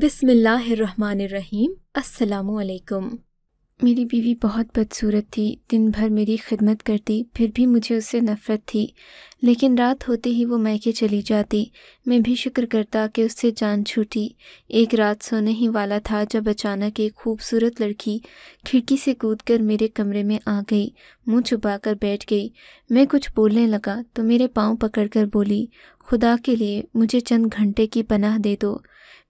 बिसमीम् अलैकुम मेरी बीवी बहुत बदसूरत थी दिन भर मेरी खिदमत करती फिर भी मुझे उससे नफ़रत थी लेकिन रात होते ही वो मैके चली जाती मैं भी शुक्र करता कि उससे जान छूटी एक रात सोने ही वाला था जब अचानक एक खूबसूरत लड़की खिड़की से कूदकर मेरे कमरे में आ गई मुंह छुपाकर बैठ गई मैं कुछ बोलने लगा तो मेरे पाँव कर बोली खुदा के लिए मुझे चंद घंटे की पनाह दे दो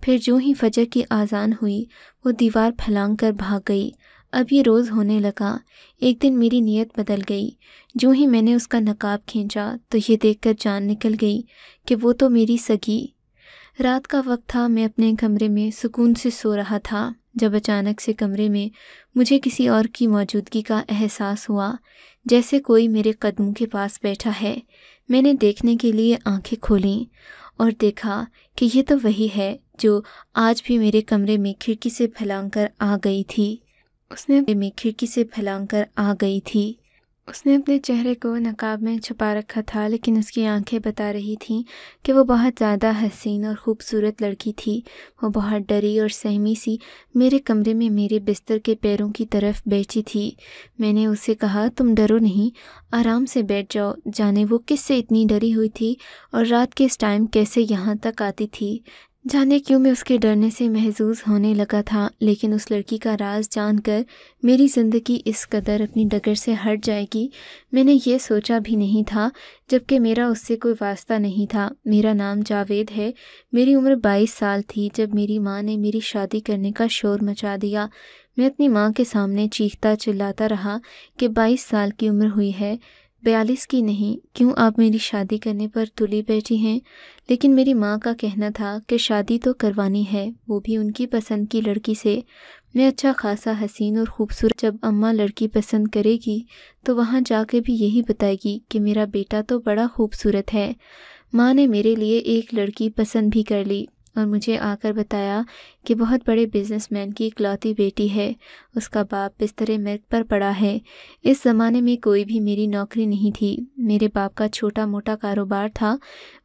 फिर जो ही फजर की आज़ान हुई वो दीवार फैलांग कर भाग गई अब ये रोज़ होने लगा एक दिन मेरी नीयत बदल गई जो ही मैंने उसका नकाब खींचा तो ये देखकर जान निकल गई कि वो तो मेरी सगी रात का वक्त था मैं अपने कमरे में सुकून से सो रहा था जब अचानक से कमरे में मुझे किसी और की मौजूदगी का एहसास हुआ जैसे कोई मेरे कदमों के पास बैठा है मैंने देखने के लिए आंखें खोलीं और देखा कि यह तो वही है जो आज भी मेरे कमरे में खिड़की से फैलांग कर आ गई थी उसने में खिड़की से फैलांग कर आ गई थी उसने अपने चेहरे को नकाब में छुपा रखा था लेकिन उसकी आंखें बता रही थीं कि वो बहुत ज़्यादा हसीन और ख़ूबसूरत लड़की थी वो बहुत डरी और सहमी सी मेरे कमरे में मेरे बिस्तर के पैरों की तरफ बैठी थी मैंने उसे कहा तुम डरो नहीं आराम से बैठ जाओ जाने वो किस से इतनी डरी हुई थी और रात के इस टाइम कैसे यहाँ तक आती थी जाने क्यों मैं उसके डरने से महजूज होने लगा था लेकिन उस लड़की का राज जानकर मेरी ज़िंदगी इस कदर अपनी डगर से हट जाएगी मैंने ये सोचा भी नहीं था जबकि मेरा उससे कोई वास्ता नहीं था मेरा नाम जावेद है मेरी उम्र 22 साल थी जब मेरी माँ ने मेरी शादी करने का शोर मचा दिया मैं अपनी माँ के सामने चीखता चिल्लाता रहा कि बाईस साल की उम्र हुई है बयालीस की नहीं क्यों आप मेरी शादी करने पर तुली बैठी हैं लेकिन मेरी माँ का कहना था कि शादी तो करवानी है वो भी उनकी पसंद की लड़की से मैं अच्छा खासा हसीन और ख़ूबसूरत जब अम्मा लड़की पसंद करेगी तो वहाँ जाके भी यही बताएगी कि मेरा बेटा तो बड़ा खूबसूरत है माँ ने मेरे लिए एक लड़की पसंद भी कर ली और मुझे आकर बताया कि बहुत बड़े बिजनेसमैन की इकलौती बेटी है उसका बाप बिस्तर मर्ग पर पड़ा है इस ज़माने में कोई भी मेरी नौकरी नहीं थी मेरे बाप का छोटा मोटा कारोबार था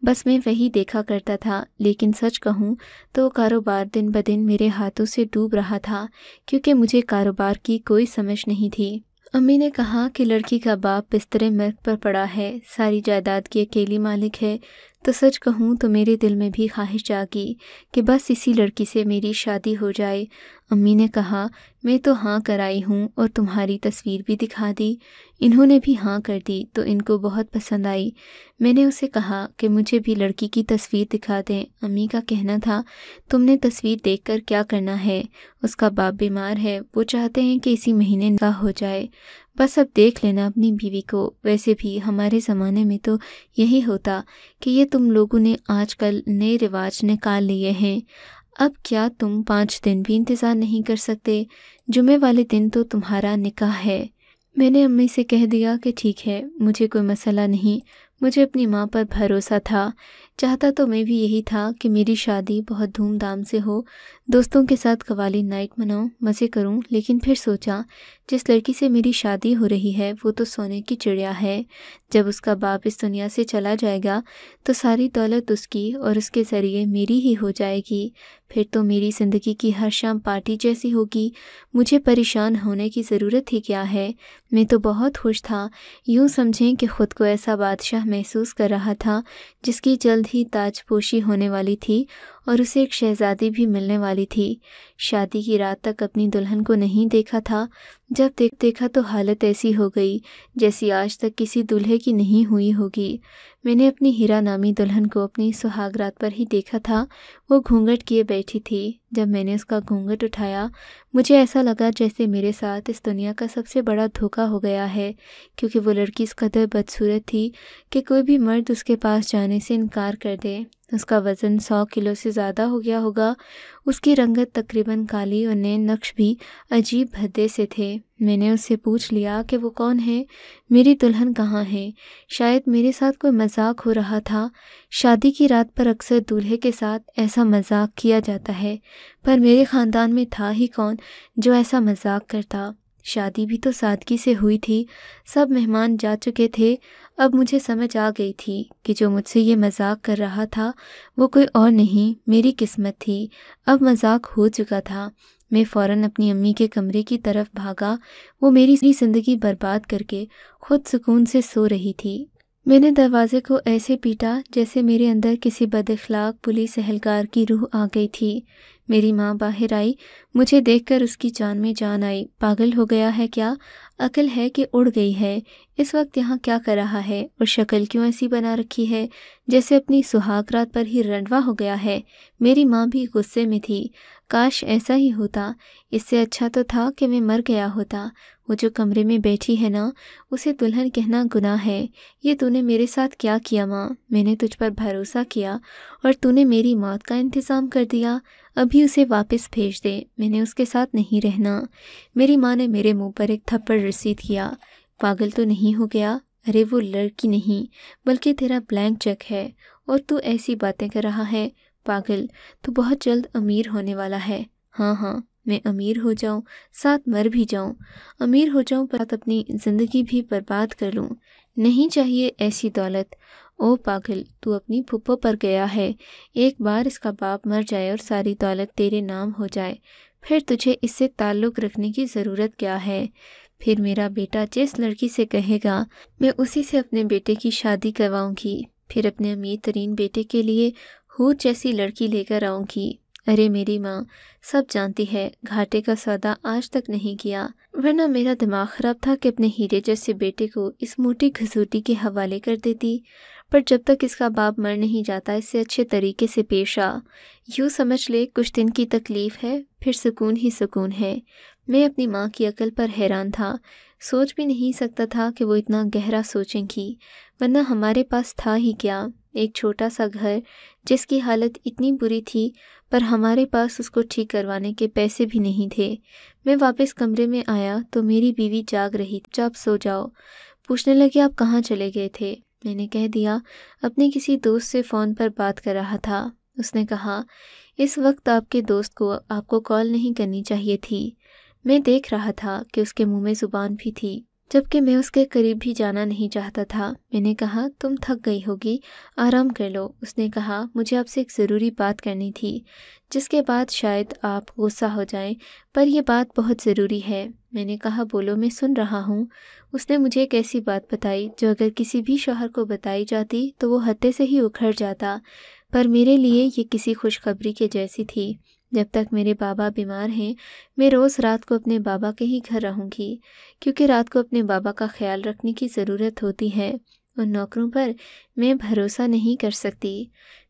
बस मैं वही देखा करता था लेकिन सच कहूँ तो कारोबार दिन ब दिन मेरे हाथों से डूब रहा था क्योंकि मुझे कारोबार की कोई समझ नहीं थी अम्मी ने कहा कि लड़की का बाप बिस्तरे मर्ग पर पड़ा है सारी जायदाद की अकेली मालिक है तो सच कहूँ तो मेरे दिल में भी ख्वाहिश जागी कि बस इसी लड़की से मेरी शादी हो जाए अम्मी ने कहा मैं तो हाँ कराई हूँ और तुम्हारी तस्वीर भी दिखा दी इन्होंने भी हाँ कर दी तो इनको बहुत पसंद आई मैंने उसे कहा कि मुझे भी लड़की की तस्वीर दिखा दें अम्मी का कहना था तुमने तस्वीर देखकर क्या करना है उसका बाप बीमार है वो चाहते हैं कि इसी महीने का हो जाए बस अब देख लेना अपनी बीवी को वैसे भी हमारे ज़माने में तो यही होता कि ये तुम लोगों ने आजकल नए रिवाज निकाल लिए हैं अब क्या तुम पाँच दिन भी इंतज़ार नहीं कर सकते जुमे वाले दिन तो तुम्हारा निकाह है मैंने अम्मी से कह दिया कि ठीक है मुझे कोई मसला नहीं मुझे अपनी माँ पर भरोसा था चाहता तो मैं भी यही था कि मेरी शादी बहुत धूमधाम से हो दोस्तों के साथ कवाली नाइट मनाऊं मज़े करूं लेकिन फिर सोचा जिस लड़की से मेरी शादी हो रही है वो तो सोने की चिड़िया है जब उसका बाप इस दुनिया से चला जाएगा तो सारी दौलत उसकी और उसके ज़रिए मेरी ही हो जाएगी फिर तो मेरी ज़िंदगी की हर शाम पार्टी जैसी होगी मुझे परेशान होने की ज़रूरत ही क्या है मैं तो बहुत खुश था यूँ समझें कि ख़ुद को ऐसा बादशाह महसूस कर रहा था जिसकी जल्द ही ताजपोशी होने वाली थी और उसे एक शहज़ादी भी मिलने वाली थी शादी की रात तक अपनी दुल्हन को नहीं देखा था जब देख देखा तो हालत ऐसी हो गई जैसी आज तक किसी दूल्हे की नहीं हुई होगी मैंने अपनी हीरा नामी दुल्हन को अपनी सुहागरात पर ही देखा था वो घूंघट किए बैठी थी जब मैंने उसका घूंघट उठाया मुझे ऐसा लगा जैसे मेरे साथ इस दुनिया का सबसे बड़ा धोखा हो गया है क्योंकि वो लड़की इस कदर बदसूरत थी कि कोई भी मर्द उसके पास जाने से इनकार कर दे उसका वज़न सौ किलो से ज़्यादा हो गया होगा उसकी रंगत तकरीबन काली और नए नक्श भी अजीब भद्दे से थे मैंने उससे पूछ लिया कि वो कौन है मेरी दुल्हन कहाँ है शायद मेरे साथ कोई मजाक हो रहा था शादी की रात पर अक्सर दूल्हे के साथ ऐसा मजाक किया जाता है पर मेरे ख़ानदान में था ही कौन जो ऐसा मजाक करता शादी भी तो सादगी से हुई थी सब मेहमान जा चुके थे अब मुझे समझ आ गई थी कि जो मुझसे ये मजाक कर रहा था वो कोई और नहीं मेरी किस्मत थी अब मजाक हो चुका था मैं फ़ौरन अपनी अम्मी के कमरे की तरफ भागा वो मेरी ज़िंदगी बर्बाद करके खुद सुकून से सो रही थी मैंने दरवाजे को ऐसे पीटा जैसे मेरे अंदर किसी बदखलाक पुलिस एहलकार की रूह आ गई थी मेरी माँ बाहर आई मुझे देखकर उसकी जान में जान आई पागल हो गया है क्या अकल है कि उड़ गई है इस वक्त यहाँ क्या कर रहा है और शक्ल क्यों ऐसी बना रखी है जैसे अपनी सुहाग रात पर ही रंडवा हो गया है मेरी माँ भी गुस्से में थी काश ऐसा ही होता इससे अच्छा तो था कि मैं मर गया होता वो जो कमरे में बैठी है ना उसे दुल्हन कहना गुनाह है ये तूने मेरे साथ क्या किया माँ मैंने तुझ पर भरोसा किया और तूने मेरी मौत का इंतज़ाम कर दिया अभी उसे वापस भेज दे मैंने उसके साथ नहीं रहना मेरी माँ ने मेरे मुंह पर एक थप्पड़ रसीद किया पागल तो नहीं हो गया अरे वो लड़की नहीं बल्कि तेरा ब्लैंक चेक है और तू ऐसी बातें कर रहा है पागल तू बहुत जल्द अमीर होने वाला है हाँ हाँ मैं अमीर हो जाऊं साथ मर भी जाऊं अमीर हो जाऊं पर अपनी ज़िंदगी भी बर्बाद कर लूं नहीं चाहिए ऐसी दौलत ओ पागल तू अपनी फुप्पो पर गया है एक बार इसका बाप मर जाए और सारी दौलत तेरे नाम हो जाए फिर तुझे इससे ताल्लुक़ रखने की ज़रूरत क्या है फिर मेरा बेटा जिस लड़की से कहेगा मैं उसी से अपने बेटे की शादी करवाऊंगी फिर अपने अमीर तरीन बेटे के लिए हूर जैसी लड़की लेकर आऊंगी अरे मेरी माँ सब जानती है घाटे का सौदा आज तक नहीं किया वरना मेरा दिमाग ख़राब था कि अपने हीरे जैसे बेटे को इस मोटी घसूटी के हवाले कर देती पर जब तक इसका बाप मर नहीं जाता इससे अच्छे तरीके से पेश आ यूँ समझ ले कुछ दिन की तकलीफ़ है फिर सुकून ही सुकून है मैं अपनी माँ की अकल पर हैरान था सोच भी नहीं सकता था कि वो इतना गहरा सोचेंगी वरना हमारे पास था ही क्या एक छोटा सा घर जिसकी हालत इतनी बुरी थी पर हमारे पास उसको ठीक करवाने के पैसे भी नहीं थे मैं वापस कमरे में आया तो मेरी बीवी जाग रही थी जब सो जाओ पूछने लगे आप कहाँ चले गए थे मैंने कह दिया अपने किसी दोस्त से फ़ोन पर बात कर रहा था उसने कहा इस वक्त आपके दोस्त को आपको कॉल नहीं करनी चाहिए थी मैं देख रहा था कि उसके मुंह में ज़ुबान भी थी जबकि मैं उसके करीब भी जाना नहीं चाहता था मैंने कहा तुम थक गई होगी आराम कर लो उसने कहा मुझे आपसे एक ज़रूरी बात करनी थी जिसके बाद शायद आप गुस्सा हो जाएं पर यह बात बहुत ज़रूरी है मैंने कहा बोलो मैं सुन रहा हूँ उसने मुझे एक ऐसी बात बताई जो अगर किसी भी शोहर को बताई जाती तो वो हत्ते से ही उखड़ जाता पर मेरे लिए ये किसी खुशखबरी के जैसी थी जब तक मेरे बाबा बीमार हैं मैं रोज़ रात को अपने बाबा के ही घर रहूँगी क्योंकि रात को अपने बाबा का ख्याल रखने की ज़रूरत होती है उन नौकरों पर मैं भरोसा नहीं कर सकती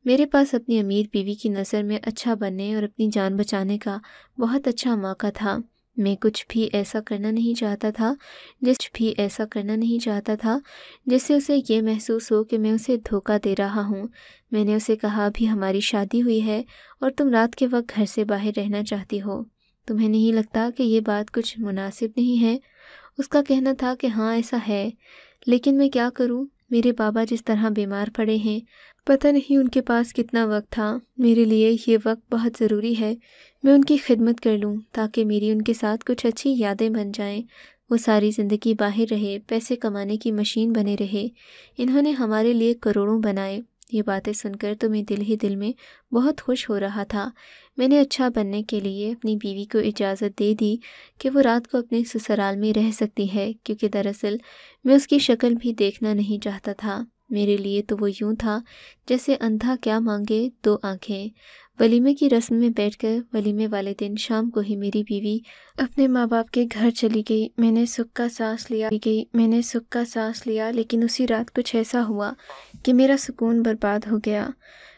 मेरे पास अपनी अमीर बीवी की नज़र में अच्छा बनने और अपनी जान बचाने का बहुत अच्छा मौका था मैं कुछ भी ऐसा करना नहीं चाहता था जिस भी ऐसा करना नहीं चाहता था जिससे उसे ये महसूस हो कि मैं उसे धोखा दे रहा हूँ मैंने उसे कहा अभी हमारी शादी हुई है और तुम रात के वक्त घर से बाहर रहना चाहती हो तुम्हें नहीं लगता कि ये बात कुछ मुनासिब नहीं है उसका कहना था कि हाँ ऐसा है लेकिन मैं क्या करूँ मेरे बाबा जिस तरह बीमार पड़े हैं पता नहीं उनके पास कितना वक्त था मेरे लिए ये वक्त बहुत ज़रूरी है मैं उनकी खिदमत कर लूँ ताकि मेरी उनके साथ कुछ अच्छी यादें बन जाएं वो सारी ज़िंदगी बाहर रहे पैसे कमाने की मशीन बने रहे इन्होंने हमारे लिए करोड़ों बनाए ये बातें सुनकर तो मैं दिल ही दिल में बहुत खुश हो रहा था मैंने अच्छा बनने के लिए अपनी बीवी को इजाज़त दे दी कि वो रात को अपने ससुराल में रह सकती है क्योंकि दरअसल मैं उसकी शक्ल भी देखना नहीं चाहता था मेरे लिए तो वो यूं था जैसे अंधा क्या मांगे दो आंखें वलीमे की रस्म में बैठकर वलीमे वाले दिन शाम को ही मेरी बीवी अपने माँ बाप के घर चली गई मैंने सुख का सांस लिया गई मैंने सुख का सांस लिया लेकिन उसी रात कुछ ऐसा हुआ कि मेरा सुकून बर्बाद हो गया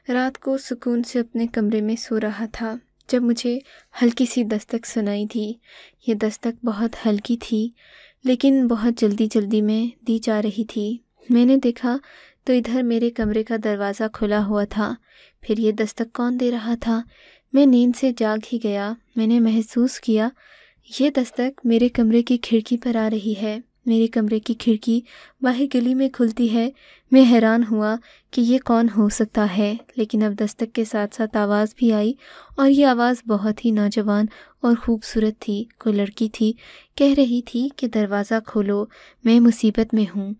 रात को सुकून से अपने कमरे में सो रहा था जब मुझे हल्की सी दस्तक सुनाई थी ये दस्तक बहुत हल्की थी लेकिन बहुत जल्दी जल्दी में दी जा रही थी मैंने देखा तो इधर मेरे कमरे का दरवाज़ा खुला हुआ था फिर ये दस्तक कौन दे रहा था मैं नींद से जाग ही गया मैंने महसूस किया ये दस्तक मेरे कमरे की खिड़की पर आ रही है मेरे कमरे की खिड़की बाहर गली में खुलती है मैं हैरान हुआ कि ये कौन हो सकता है लेकिन अब दस्तक के साथ साथ आवाज़ भी आई और ये आवाज़ बहुत ही नौजवान और ख़ूबसूरत थी कोई लड़की थी कह रही थी कि दरवाज़ा खोलो मैं मुसीबत में हूँ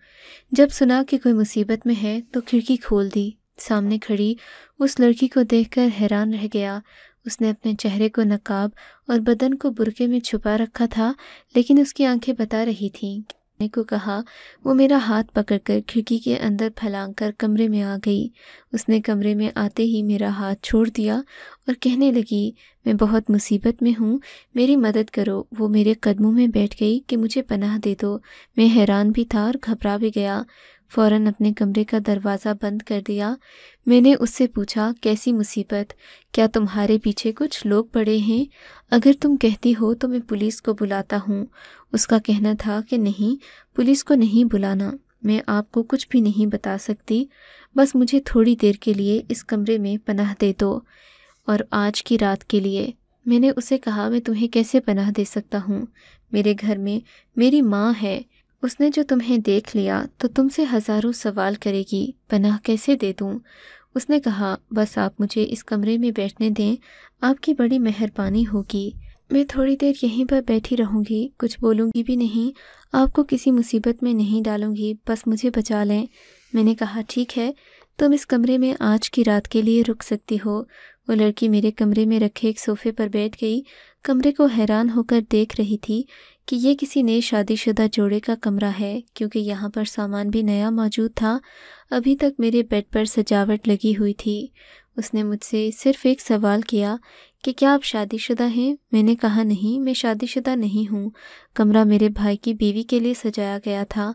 जब सुना कि कोई मुसीबत में है तो खिड़की खोल दी सामने खड़ी उस लड़की को देखकर हैरान रह गया उसने अपने चेहरे को नकाब और बदन को बुरके में छुपा रखा था लेकिन उसकी आंखें बता रही थीं को कहा वो मेरा हाथ पकड़कर खिड़की के अंदर कर कमरे में आ गई उसने कमरे में आते ही मेरा हाथ छोड़ दिया और कहने लगी मैं बहुत मुसीबत में हूँ मेरी मदद करो वो मेरे कदमों में बैठ गई कि मुझे पनाह दे दो मैं हैरान भी था और घबरा भी गया फौरन अपने कमरे का दरवाज़ा बंद कर दिया मैंने उससे पूछा कैसी मुसीबत क्या तुम्हारे पीछे कुछ लोग पड़े हैं अगर तुम कहती हो तो मैं पुलिस को बुलाता हूँ उसका कहना था कि नहीं पुलिस को नहीं बुलाना मैं आपको कुछ भी नहीं बता सकती बस मुझे थोड़ी देर के लिए इस कमरे में पनाह दे दो और आज की रात के लिए मैंने उसे कहा मैं तुम्हें कैसे पनाह दे सकता हूँ मेरे घर में मेरी माँ है उसने जो तुम्हें देख लिया तो तुमसे हज़ारों सवाल करेगी पनाह कैसे दे दूँ उसने कहा बस आप मुझे इस कमरे में बैठने दें आपकी बड़ी मेहरबानी होगी मैं थोड़ी देर यहीं पर बैठी रहूँगी कुछ बोलूँगी भी नहीं आपको किसी मुसीबत में नहीं डालूँगी बस मुझे बचा लें मैंने कहा ठीक है तुम इस कमरे में आज की रात के लिए रुक सकती हो वो लड़की मेरे कमरे में रखे एक सोफ़े पर बैठ गई कमरे को हैरान होकर देख रही थी कि ये किसी नए शादीशुदा जोड़े का कमरा है क्योंकि यहाँ पर सामान भी नया मौजूद था अभी तक मेरे बेड पर सजावट लगी हुई थी उसने मुझसे सिर्फ एक सवाल किया कि क्या आप शादीशुदा हैं मैंने कहा नहीं मैं शादीशुदा नहीं हूँ कमरा मेरे भाई की बीवी के लिए सजाया गया था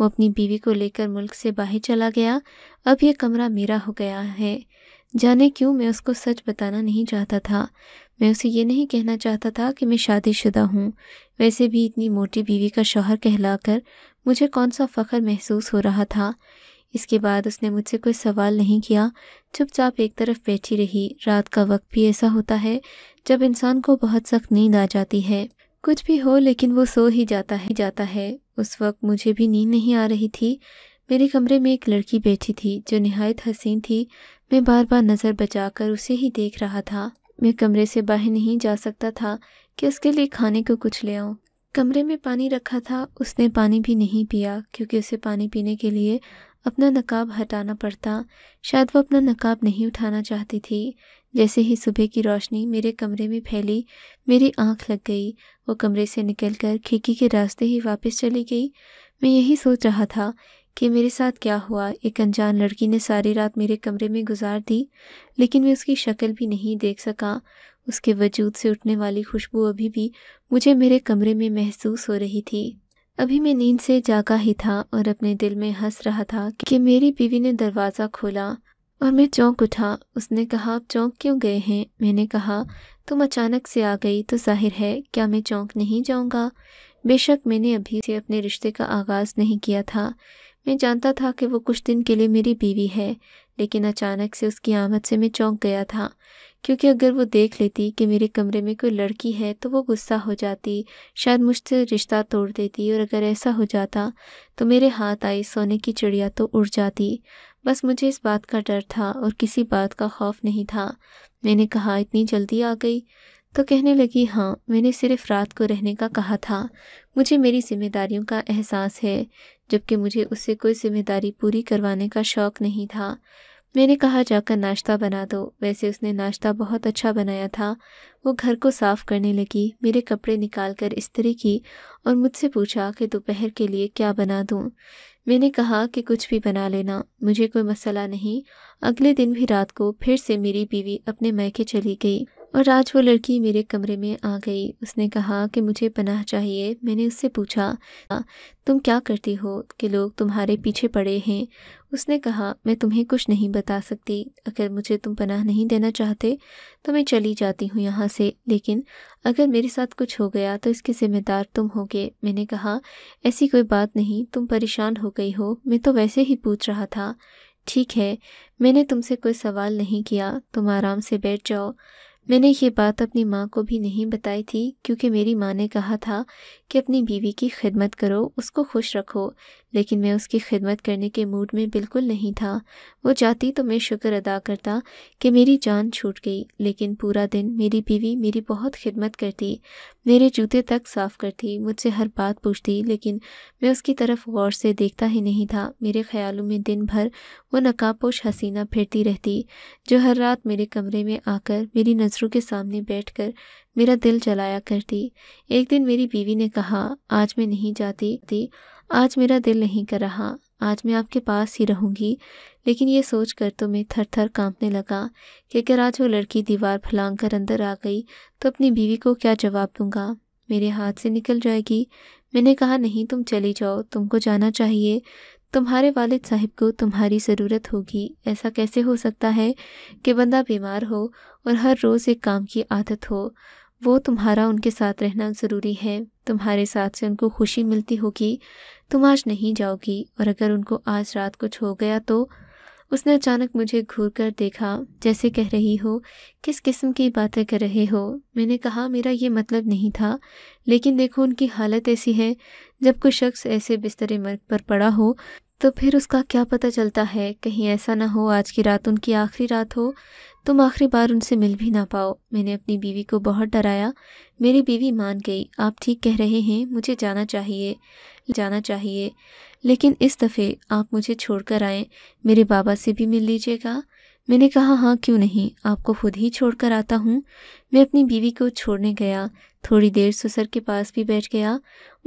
वो अपनी बीवी को लेकर मुल्क से बाहर चला गया अब यह कमरा मेरा हो गया है जाने क्यों मैं उसको सच बताना नहीं चाहता था मैं उसे ये नहीं कहना चाहता था कि मैं शादीशुदा हूँ वैसे भी इतनी मोटी बीवी का शौहर कहलाकर मुझे कौन सा फ़ख्र महसूस हो रहा था इसके बाद उसने मुझसे कोई सवाल नहीं किया चुपचाप एक तरफ बैठी रही रात का वक्त भी ऐसा होता है जब इंसान को बहुत सख्त नींद आ जाती है कुछ भी हो लेकिन वो सो ही जाता है जाता है उस वक्त मुझे भी नींद नहीं आ रही थी मेरे कमरे में एक लड़की बैठी थी जो नहायत हसीन थी मैं बार बार नज़र बचाकर उसे ही देख रहा था मैं कमरे से बाहर नहीं जा सकता था कि उसके लिए खाने को कुछ ले आऊँ कमरे में पानी रखा था उसने पानी भी नहीं पिया क्योंकि उसे पानी पीने के लिए अपना नकाब हटाना पड़ता शायद वो अपना नकाब नहीं उठाना चाहती थी जैसे ही सुबह की रोशनी मेरे कमरे में फैली मेरी आंख लग गई वो कमरे से निकलकर खिड़की के रास्ते ही वापस चली गई मैं यही सोच रहा था कि मेरे साथ क्या हुआ एक अनजान लड़की ने सारी रात मेरे कमरे में गुजार दी लेकिन मैं उसकी शक्ल भी नहीं देख सका उसके वजूद से उठने वाली खुशबू अभी भी मुझे मेरे कमरे में महसूस हो रही थी अभी मैं नींद से जागा ही था और अपने दिल में हंस रहा था कि मेरी बीवी ने दरवाज़ा खोला और मैं चौंक उठा उसने कहा आप चौंक क्यों गए हैं मैंने कहा तुम अचानक से आ गई तो जाहिर है क्या मैं चौंक नहीं जाऊंगा बेशक मैंने अभी से अपने रिश्ते का आगाज़ नहीं किया था मैं जानता था कि वो कुछ दिन के लिए मेरी बीवी है लेकिन अचानक से उसकी आमद से मैं चौंक गया था क्योंकि अगर वो देख लेती कि मेरे कमरे में कोई लड़की है तो वो गुस्सा हो जाती शायद मुझसे रिश्ता तोड़ देती और अगर ऐसा हो जाता तो मेरे हाथ आई सोने की चिड़िया तो उड़ जाती बस मुझे इस बात का डर था और किसी बात का खौफ नहीं था मैंने कहा इतनी जल्दी आ गई तो कहने लगी हाँ मैंने सिर्फ रात को रहने का कहा था मुझे मेरी जिम्मेदारियों का एहसास है जबकि मुझे उससे कोई जिम्मेदारी पूरी करवाने का शौक़ नहीं था मैंने कहा जाकर नाश्ता बना दो वैसे उसने नाश्ता बहुत अच्छा बनाया था वो घर को साफ़ करने लगी मेरे कपड़े निकाल कर इस्तरी की और मुझसे पूछा कि दोपहर के लिए क्या बना दूँ मैंने कहा कि कुछ भी बना लेना मुझे कोई मसला नहीं अगले दिन भी रात को फिर से मेरी बीवी अपने मैके चली गई और आज वो लड़की मेरे कमरे में आ गई उसने कहा कि मुझे पनाह चाहिए मैंने उससे पूछा तुम क्या करती हो कि लोग तुम्हारे पीछे पड़े हैं उसने कहा मैं तुम्हें कुछ नहीं बता सकती अगर मुझे तुम पनाह नहीं देना चाहते तो मैं चली जाती हूँ यहाँ से लेकिन अगर मेरे साथ कुछ हो गया तो इसके ज़िम्मेदार तुम होगे मैंने कहा ऐसी कोई बात नहीं तुम परेशान हो गई हो मैं तो वैसे ही पूछ रहा था ठीक है मैंने तुमसे कोई सवाल नहीं किया तुम आराम से बैठ जाओ मैंने ये बात अपनी माँ को भी नहीं बताई थी क्योंकि मेरी माँ ने कहा था कि अपनी बीवी की खिदमत करो उसको खुश रखो लेकिन मैं उसकी खिदमत करने के मूड में बिल्कुल नहीं था वो जाती तो मैं शुक्र अदा करता कि मेरी जान छूट गई लेकिन पूरा दिन मेरी बीवी मेरी बहुत खिदमत करती मेरे जूते तक साफ़ करती मुझसे हर बात पूछती लेकिन मैं उसकी तरफ गौर से देखता ही नहीं था मेरे ख्यालों में दिन भर वो नकाबपोश हसीना फिरती रहती जो हर रात मेरे कमरे में आकर मेरी नज़रों के सामने कर मेरा दिल जलाया करती एक दिन मेरी बीवी ने कहा आज मैं नहीं जाती थी आज मेरा दिल नहीं कर रहा आज मैं आपके पास ही रहूँगी लेकिन ये सोच कर तो मैं थर थर काँपने लगा कि अगर आज वो लड़की दीवार फलांग कर अंदर आ गई तो अपनी बीवी को क्या जवाब दूंगा मेरे हाथ से निकल जाएगी मैंने कहा नहीं तुम चली जाओ तुमको जाना चाहिए तुम्हारे वालिद साहिब को तुम्हारी ज़रूरत होगी ऐसा कैसे हो सकता है कि बंदा बीमार हो और हर रोज़ एक काम की आदत हो वो तुम्हारा उनके साथ रहना ज़रूरी है तुम्हारे साथ से उनको खुशी मिलती होगी तुम आज नहीं जाओगी और अगर उनको आज रात कुछ हो गया तो उसने अचानक मुझे घूर कर देखा जैसे कह रही हो किस किस्म की बातें कर रहे हो मैंने कहा मेरा ये मतलब नहीं था लेकिन देखो उनकी हालत ऐसी है जब कोई शख्स ऐसे बिस्तर मर्ग पर पड़ा हो तो फिर उसका क्या पता चलता है कहीं ऐसा ना हो आज की रात उनकी आखिरी रात हो तुम आखिरी बार उनसे मिल भी ना पाओ मैंने अपनी बीवी को बहुत डराया मेरी बीवी मान गई आप ठीक कह रहे हैं मुझे जाना चाहिए जाना चाहिए लेकिन इस दफ़े आप मुझे छोड़कर आए मेरे बाबा से भी मिल लीजिएगा मैंने कहा हाँ क्यों नहीं आपको खुद ही छोड़कर आता हूँ मैं अपनी बीवी को छोड़ने गया थोड़ी देर ससुर के पास भी बैठ गया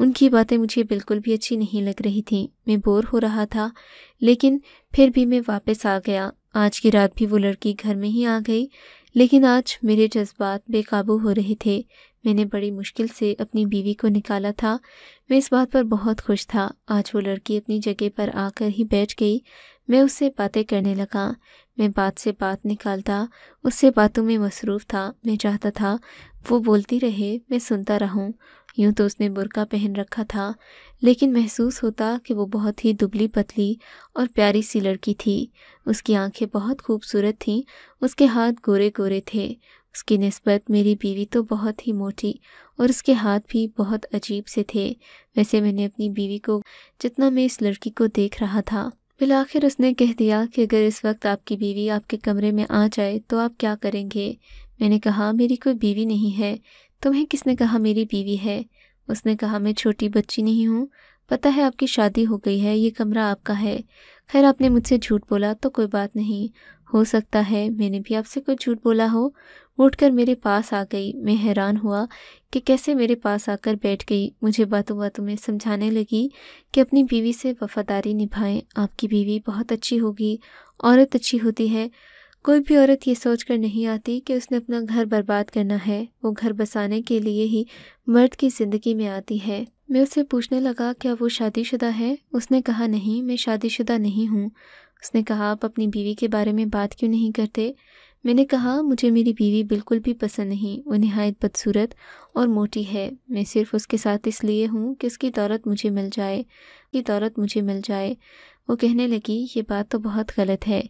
उनकी बातें मुझे बिल्कुल भी अच्छी नहीं लग रही थीं मैं बोर हो रहा था लेकिन फिर भी मैं वापस आ गया आज की रात भी वो लड़की घर में ही आ गई लेकिन आज मेरे जज्बात बेकाबू हो रहे थे मैंने बड़ी मुश्किल से अपनी बीवी को निकाला था मैं इस बात पर बहुत खुश था आज वो लड़की अपनी जगह पर आकर ही बैठ गई मैं उससे बातें करने लगा मैं बात से बात निकालता उससे बातों में मसरूफ़ था मैं चाहता था वो बोलती रहे मैं सुनता रहूं यूं तो उसने बुरका पहन रखा था लेकिन महसूस होता कि वो बहुत ही दुबली पतली और प्यारी सी लड़की थी उसकी आंखें बहुत खूबसूरत थीं उसके हाथ गोरे गोरे थे उसकी नस्बत मेरी बीवी तो बहुत ही मोटी और उसके हाथ भी बहुत अजीब से थे वैसे मैंने अपनी बीवी को जितना मैं इस लड़की को देख रहा था बिलाखिर आखिर उसने कह दिया कि अगर इस वक्त आपकी बीवी आपके कमरे में आ जाए तो आप क्या करेंगे मैंने कहा मेरी कोई बीवी नहीं है तुम्हें किसने कहा मेरी बीवी है उसने कहा मैं छोटी बच्ची नहीं हूँ पता है आपकी शादी हो गई है ये कमरा आपका है खैर आपने मुझसे झूठ बोला तो कोई बात नहीं हो सकता है मैंने भी आपसे कोई झूठ बोला हो उठकर मेरे पास आ गई मैं हैरान हुआ कि कैसे मेरे पास आकर बैठ गई मुझे बातों बातों में समझाने लगी कि अपनी बीवी से वफादारी निभाएं आपकी बीवी बहुत अच्छी होगी औरत अच्छी होती है कोई भी औरत ये सोच कर नहीं आती कि उसने अपना घर बर्बाद करना है वो घर बसाने के लिए ही मर्द की ज़िंदगी में आती है मैं उससे पूछने लगा क्या वो शादीशुदा है उसने कहा नहीं मैं शादीशुदा नहीं हूँ उसने कहा आप अपनी बीवी के बारे में बात क्यों नहीं करते मैंने कहा मुझे मेरी बीवी बिल्कुल भी पसंद नहीं वो नहायत बदसूरत और मोटी है मैं सिर्फ उसके साथ इसलिए हूँ कि उसकी दौलत मुझे मिल जाए की दौलत मुझे मिल जाए वो कहने लगी ये बात तो बहुत गलत है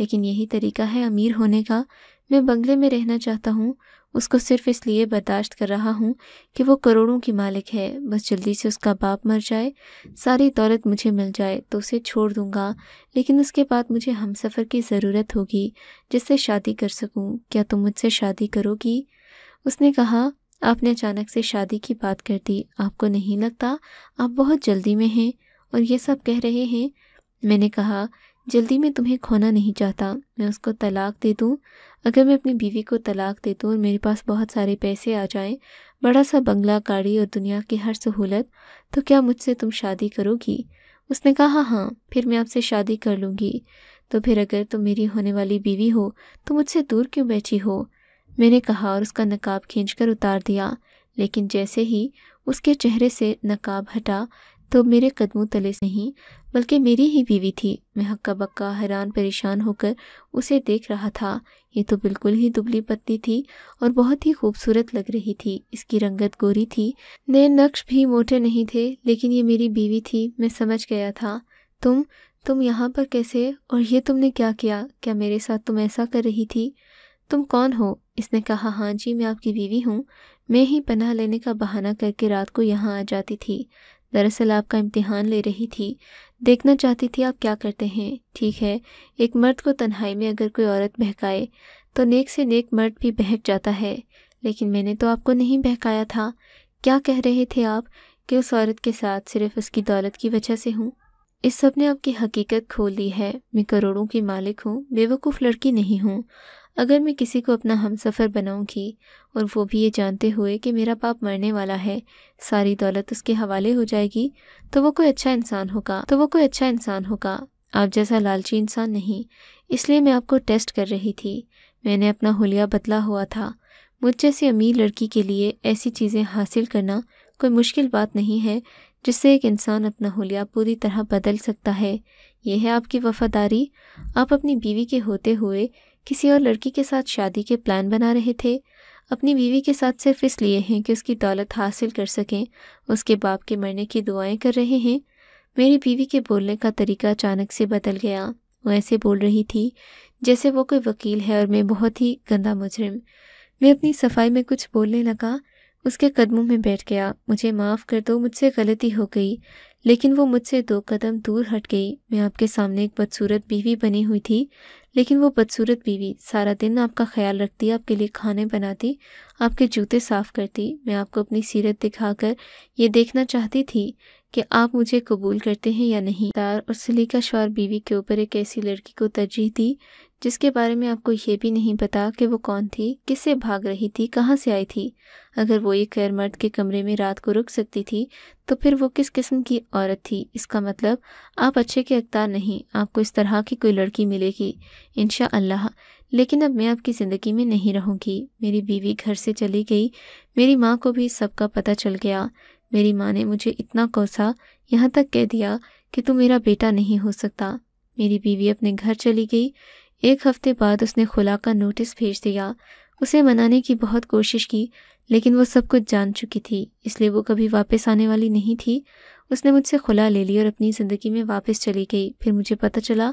लेकिन यही तरीका है अमीर होने का मैं बंगले में रहना चाहता हूँ उसको सिर्फ इसलिए बर्दाश्त कर रहा हूँ कि वो करोड़ों की मालिक है बस जल्दी से उसका बाप मर जाए सारी दौलत मुझे मिल जाए तो उसे छोड़ दूँगा लेकिन उसके बाद मुझे हम सफ़र की ज़रूरत होगी जिससे शादी कर सकूँ क्या तुम मुझसे शादी करोगी उसने कहा आपने अचानक से शादी की बात कर दी आपको नहीं लगता आप बहुत जल्दी में हैं और ये सब कह रहे हैं मैंने कहा जल्दी में तुम्हें खोना नहीं चाहता मैं उसको तलाक दे दूँ अगर मैं अपनी बीवी को तलाक दे दूँ और मेरे पास बहुत सारे पैसे आ जाएं बड़ा सा बंगला गाड़ी और दुनिया की हर सहूलत तो क्या मुझसे तुम शादी करोगी उसने कहा हाँ फिर मैं आपसे शादी कर लूँगी तो फिर अगर तुम मेरी होने वाली बीवी हो तो मुझसे दूर क्यों बैठी हो मैंने कहा और उसका नकाब खींच कर उतार दिया लेकिन जैसे ही उसके चेहरे से नकाब हटा तो मेरे कदमों तले नहीं बल्कि मेरी ही बीवी थी मैं हक्का बक्का हैरान परेशान होकर उसे देख रहा था ये तो बिल्कुल ही दुबली पत्ती थी और बहुत ही खूबसूरत लग रही थी इसकी रंगत गोरी थी नए नक्श भी मोटे नहीं थे लेकिन ये मेरी बीवी थी मैं समझ गया था तुम तुम यहाँ पर कैसे और ये तुमने क्या किया क्या मेरे साथ तुम ऐसा कर रही थी तुम कौन हो इसने कहा हाँ जी मैं आपकी बीवी हूँ मैं ही पनाह लेने का बहाना करके रात को यहाँ आ जाती थी दरअसल आपका इम्तिहान ले रही थी देखना चाहती थी आप क्या करते हैं ठीक है एक मर्द को तन्हाई में अगर कोई औरत बहकाए तो नेक से नेक मर्द भी बहक जाता है लेकिन मैंने तो आपको नहीं बहकाया था क्या कह रहे थे आप कि उस औरत के साथ सिर्फ उसकी दौलत की वजह से हूँ इस सब ने आपकी हकीकत खोल दी है मैं करोड़ों की मालिक हूँ बेवकूफ़ लड़की नहीं हूँ अगर मैं किसी को अपना हम सफ़र बनाऊँगी और वो भी ये जानते हुए कि मेरा बाप मरने वाला है सारी दौलत उसके हवाले हो जाएगी तो वो कोई अच्छा इंसान होगा तो वो कोई अच्छा इंसान होगा आप जैसा लालची इंसान नहीं इसलिए मैं आपको टेस्ट कर रही थी मैंने अपना हुलिया बदला हुआ था मुझ जैसी अमीर लड़की के लिए ऐसी चीज़ें हासिल करना कोई मुश्किल बात नहीं है जिससे एक इंसान अपना हुलिया पूरी तरह बदल सकता है यह है आपकी वफादारी आप अपनी बीवी के होते हुए किसी और लड़की के साथ शादी के प्लान बना रहे थे अपनी बीवी के साथ सिर्फ इसलिए हैं कि उसकी दौलत हासिल कर सकें उसके बाप के मरने की दुआएं कर रहे हैं मेरी बीवी के बोलने का तरीका अचानक से बदल गया वो ऐसे बोल रही थी जैसे वो कोई वकील है और मैं बहुत ही गंदा मुजरिम मैं अपनी सफाई में कुछ बोलने लगा उसके कदमों में बैठ गया मुझे माफ़ कर दो मुझसे गलती हो गई लेकिन वो मुझसे दो कदम दूर हट गई मैं आपके सामने एक बदसूरत बीवी बनी हुई थी लेकिन वो बदसूरत बीवी सारा दिन आपका ख्याल रखती आपके लिए खाने बनाती आपके जूते साफ़ करती मैं आपको अपनी सीरत दिखाकर ये देखना चाहती थी कि आप मुझे कबूल करते हैं या नहीं तार और सलीका शौर बीवी के ऊपर एक ऐसी लड़की को तरजीह दी जिसके बारे में आपको यह भी नहीं पता कि वो कौन थी किससे भाग रही थी कहाँ से आई थी अगर वो एक गैर मर्द के कमरे में रात को रुक सकती थी तो फिर वो किस किस्म की औरत थी इसका मतलब आप अच्छे के अख्तार नहीं आपको इस तरह की कोई लड़की मिलेगी इन अल्लाह लेकिन अब मैं आपकी ज़िंदगी में नहीं रहूँगी मेरी बीवी घर से चली गई मेरी माँ को भी सबका पता चल गया मेरी माँ ने मुझे इतना कोसा यहाँ तक कह दिया कि तू मेरा बेटा नहीं हो सकता मेरी बीवी अपने घर चली गई एक हफ्ते बाद उसने खुला का नोटिस भेज दिया उसे मनाने की बहुत कोशिश की लेकिन वो सब कुछ जान चुकी थी इसलिए वो कभी वापस आने वाली नहीं थी उसने मुझसे खुला ले ली और अपनी ज़िंदगी में वापस चली गई फिर मुझे पता चला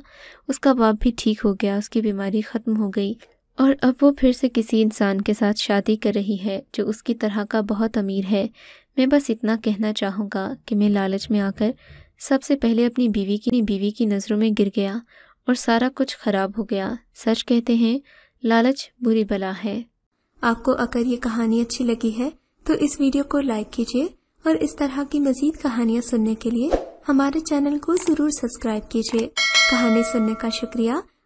उसका बाप भी ठीक हो गया उसकी बीमारी ख़त्म हो गई और अब वो फिर से किसी इंसान के साथ शादी कर रही है जो उसकी तरह का बहुत अमीर है मैं बस इतना कहना चाहूँगा कि मैं लालच में आकर सबसे पहले अपनी बीवी की बीवी की नज़रों में गिर गया और सारा कुछ ख़राब हो गया सच कहते हैं लालच बुरी बला है आपको अगर ये कहानी अच्छी लगी है तो इस वीडियो को लाइक कीजिए और इस तरह की मजीद कहानियाँ सुनने के लिए हमारे चैनल को ज़रूर सब्सक्राइब कीजिए कहानी सुनने का शुक्रिया